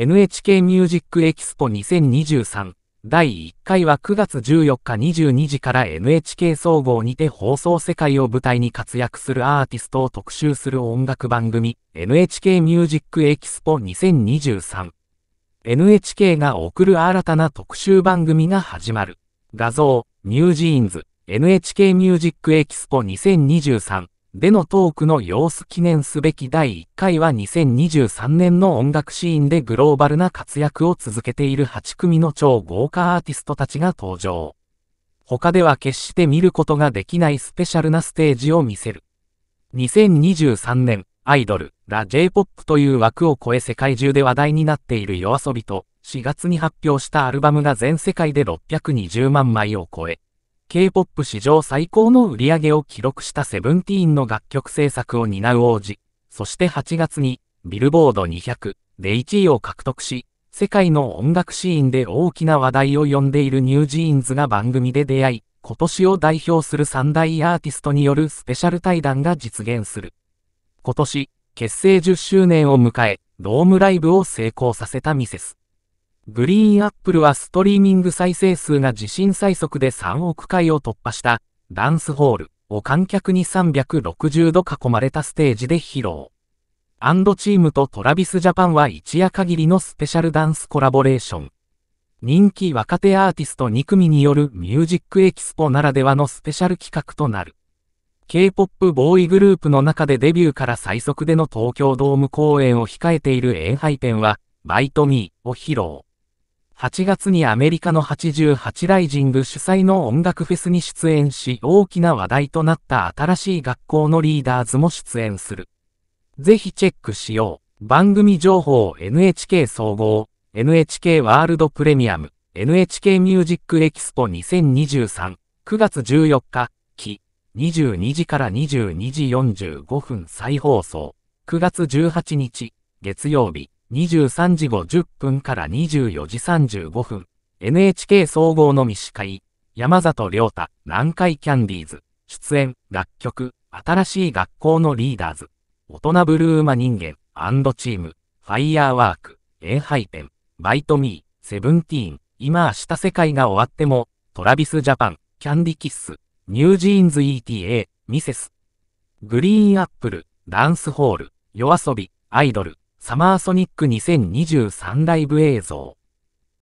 NHK ミュージックエキスポ2023第1回は9月14日22時から NHK 総合にて放送世界を舞台に活躍するアーティストを特集する音楽番組 NHK ミュージックエキスポ2023 NHK が送る新たな特集番組が始まる。画像、ニュージーンズ、NHK ミュージックエキスポ2023でのトークの様子記念すべき第1回は2023年の音楽シーンでグローバルな活躍を続けている8組の超豪華アーティストたちが登場。他では決して見ることができないスペシャルなステージを見せる。2023年、アイドル、ラ・ J-POP という枠を超え世界中で話題になっている夜遊びと、4月に発表したアルバムが全世界で620万枚を超え、K-POP 史上最高の売り上げを記録したセブンティーンの楽曲制作を担う王子、そして8月に、ビルボード200で1位を獲得し、世界の音楽シーンで大きな話題を呼んでいるニュージーンズが番組で出会い、今年を代表する三大アーティストによるスペシャル対談が実現する。今年、結成10周年を迎え、ドームライブを成功させたミセス。グリーンアップルはストリーミング再生数が自身最速で3億回を突破したダンスホールを観客に360度囲まれたステージで披露。アンドチームとトラビスジャパンは一夜限りのスペシャルダンスコラボレーション。人気若手アーティスト2組によるミュージックエキスポならではのスペシャル企画となる。K-POP ボーイグループの中でデビューから最速での東京ドーム公演を控えているエンハイペンは、バイトミーを披露。8月にアメリカの88ライジング主催の音楽フェスに出演し大きな話題となった新しい学校のリーダーズも出演する。ぜひチェックしよう。番組情報 NHK 総合、NHK ワールドプレミアム、NHK ミュージックエキスポ2023、9月14日、期、22時から22時45分再放送、9月18日、月曜日。23時50分から24時35分、NHK 総合の密会、山里亮太、南海キャンディーズ、出演、楽曲、新しい学校のリーダーズ、大人ブルーマ人間、アンドチーム、ファイヤーワーク、エンハイペン、バイトミー、セブンティーン、今明日世界が終わっても、トラビスジャパン、キャンディキッス、ニュージーンズ ETA、ミセス、グリーンアップル、ダンスホール、夜遊び、アイドル、サマーソニック2023ライブ映像